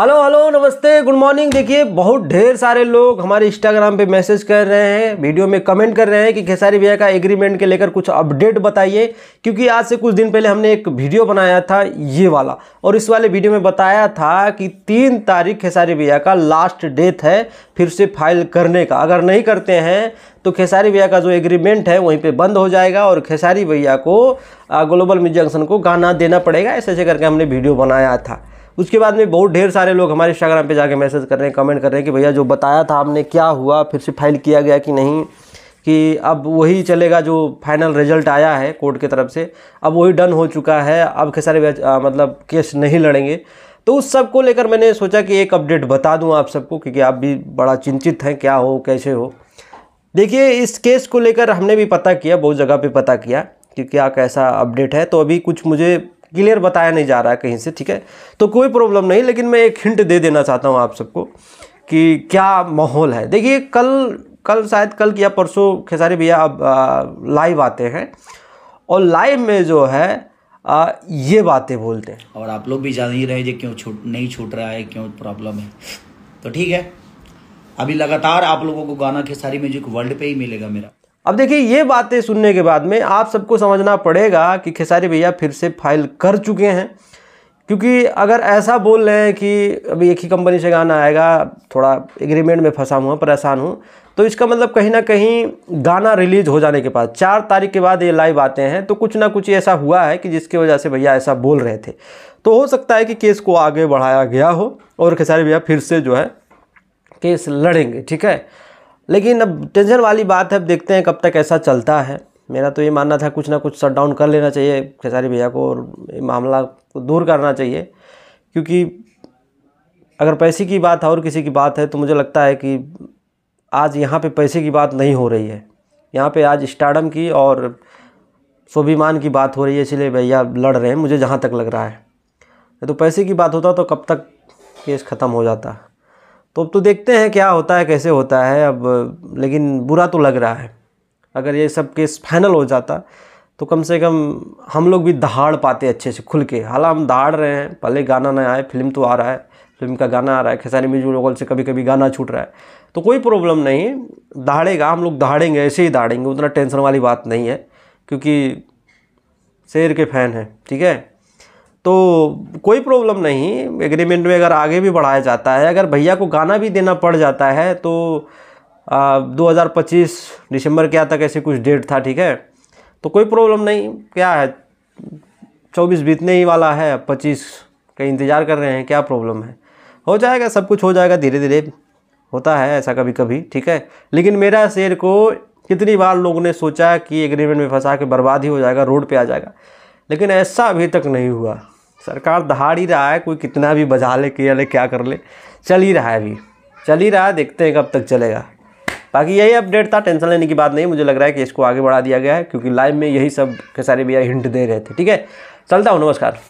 hello hello नमस्ते good morning देखिए बहुत ढेर सारे लोग हमारे इंस्टाग्राम पे मैसेज कर रहे हैं वीडियो में कमेंट कर रहे हैं कि खेसारी भैया का एग्रीमेंट के लेकर कुछ अपडेट बताइए क्योंकि आज से कुछ दिन पहले हमने एक वीडियो बनाया था ये वाला और इस वाले वीडियो में बताया था कि तीन तारीख खेसारी भैया का लास्ट डेट है फिर से फाइल करने का अगर नहीं करते हैं तो खेसारी भैया का जो एग्रीमेंट है वहीं पे बंद हो जाएगा और खेसारी भैया को ग्लोबल म्यूजिक जंक्शन को गाना देना पड़ेगा ऐसे ऐसे करके हमने वीडियो बनाया था उसके बाद में बहुत ढेर सारे लोग हमारे इंस्टाग्राम पे जाके मैसेज कर रहे हैं कमेंट कर रहे हैं कि भैया जो बताया था आपने क्या हुआ फिर से फाइल किया गया कि नहीं कि अब वही चलेगा जो फाइनल रिजल्ट आया है कोर्ट की तरफ से अब वही डन हो चुका है अब के सारे आ, मतलब केस नहीं लड़ेंगे तो उस सब को लेकर मैंने सोचा कि एक अपडेट बता दूं आप सबको क्योंकि आप भी बड़ा चिंतित हैं क्या हो कैसे हो देखिए इस केस को लेकर हमने भी पता किया बहुत जगह पे पता किया कि क्या कैसा अपडेट है तो अभी कुछ मुझे क्लियर बताया नहीं जा रहा है कहीं से ठीक है तो कोई प्रॉब्लम नहीं लेकिन मैं एक हिंट दे देना चाहता हूँ आप सबको कि क्या माहौल है देखिए कल कल शायद कल किया परसों खेसारी भैया अब लाइव आते हैं और लाइव में जो है आ, ये बातें बोलते हैं और आप लोग भी जान ही रहे क्यों छूट नहीं छूट रहा है क्यों प्रॉब्लम है तो ठीक है अभी लगातार आप लोगों को गाना खेसारी म्यूजिक वर्ल्ड पे ही मिलेगा मेरा अब देखिए ये बातें सुनने के बाद में आप सबको समझना पड़ेगा कि खेसारी भैया फिर से फाइल कर चुके हैं क्योंकि अगर ऐसा बोल रहे हैं कि अभी एक ही कंपनी से गाना आएगा थोड़ा एग्रीमेंट में फंसा हुआ परेशान हूँ तो इसका मतलब कहीं ना कहीं गाना रिलीज़ हो जाने के बाद चार तारीख के बाद ये लाइव आते हैं तो कुछ ना कुछ ऐसा हुआ है कि जिसकी वजह से भैया ऐसा बोल रहे थे तो हो सकता है कि केस को आगे बढ़ाया गया हो और खेसारी भैया फिर से जो है केस लड़ेंगे ठीक है लेकिन अब टेंशन वाली बात है अब देखते हैं कब तक ऐसा चलता है मेरा तो ये मानना था कुछ ना कुछ शट डाउन कर लेना चाहिए खेसारी भैया को और मामला को दूर करना चाहिए क्योंकि अगर पैसे की बात है और किसी की बात है तो मुझे लगता है कि आज यहाँ पे पैसे की बात नहीं हो रही है यहाँ पे आज स्टार्डम की और स्वाभिमान की बात हो रही है इसलिए भैया लड़ रहे हैं मुझे जहाँ तक लग रहा है तो पैसे की बात होता तो कब तक केस ख़त्म हो जाता तो अब तो देखते हैं क्या होता है कैसे होता है अब लेकिन बुरा तो लग रहा है अगर ये सब केस फाइनल हो जाता तो कम से कम हम लोग भी दहाड़ पाते अच्छे से खुल के हालांकि हम दहाड़ रहे हैं पहले गाना ना आए फिल्म तो आ रहा है फिल्म का गाना आ रहा है खेसारी म्यूजिक लोकल से कभी कभी गाना छूट रहा है तो कोई प्रॉब्लम नहीं दहाड़ेगा हम लोग दहाड़ेंगे ऐसे ही दहाड़ेंगे उतना टेंशन वाली बात नहीं है क्योंकि शेर के फैन हैं ठीक है तो कोई प्रॉब्लम नहीं एग्रीमेंट में अगर आगे भी बढ़ाया जाता है अगर भैया को गाना भी देना पड़ जाता है तो आ, 2025 दिसंबर क्या तक ऐसे कुछ डेट था ठीक है तो कोई प्रॉब्लम नहीं क्या है 24 बीतने ही वाला है 25 का इंतज़ार कर रहे हैं क्या प्रॉब्लम है हो जाएगा सब कुछ हो जाएगा धीरे धीरे होता है ऐसा कभी कभी ठीक है लेकिन मेरा शेर को कितनी बार लोगों ने सोचा कि एग्रीमेंट में फंसा के बर्बाद ही हो जाएगा रोड पर आ जाएगा लेकिन ऐसा अभी तक नहीं हुआ सरकार दहाड़ ही रहा है कोई कितना भी बजा ले किया ले क्या कर ले चल ही रहा है अभी चल ही रहा है देखते हैं कब तक चलेगा बाकी यही अपडेट था टेंशन लेने की बात नहीं मुझे लग रहा है कि इसको आगे बढ़ा दिया गया है क्योंकि लाइव में यही सब के सारे भैया हिंट दे रहे थे ठीक है चलता हूँ नमस्कार